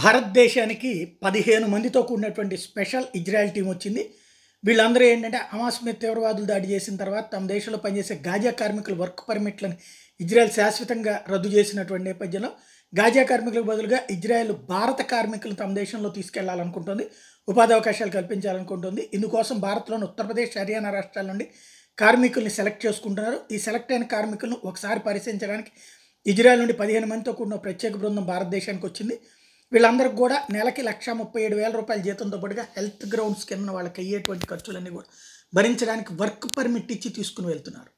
భారతదేశానికి పదిహేను మందితో కూడినటువంటి స్పెషల్ ఇజ్రాయెల్ టీం వచ్చింది వీళ్ళందరూ ఏంటంటే హమాస్ మీద తీవ్రవాదులు దాడి చేసిన తర్వాత తమ దేశంలో పనిచేసే గాజా కార్మికుల వర్క్ పర్మిట్లను ఇజ్రాయెల్ శాశ్వతంగా రద్దు చేసినటువంటి నేపథ్యంలో గాజా కార్మికులకు బదులుగా ఇజ్రాయెల్ భారత కార్మికులు తమ దేశంలో తీసుకెళ్లాలనుకుంటుంది ఉపాధి అవకాశాలు కల్పించాలనుకుంటుంది ఇందుకోసం భారత్లోని ఉత్తరప్రదేశ్ హర్యానా రాష్ట్రాల నుండి కార్మికుల్ని సెలెక్ట్ చేసుకుంటున్నారు ఈ సెలెక్ట్ అయిన కార్మికులను ఒకసారి పరిశీలించడానికి ఇజ్రాయెల్ నుండి పదిహేను మందితో కూడిన ప్రత్యేక బృందం భారతదేశానికి వచ్చింది వీళ్ళందరికి కూడా నెలకి లక్ష ముప్పై ఏడు వేల రూపాయల జీతంతో పాటుగా హెల్త్ గ్రౌండ్స్ కింద వాళ్ళకి అయ్యేటువంటి ఖర్చులన్నీ కూడా భరించడానికి వర్క్ పర్మిట్ ఇచ్చి తీసుకుని వెళ్తున్నారు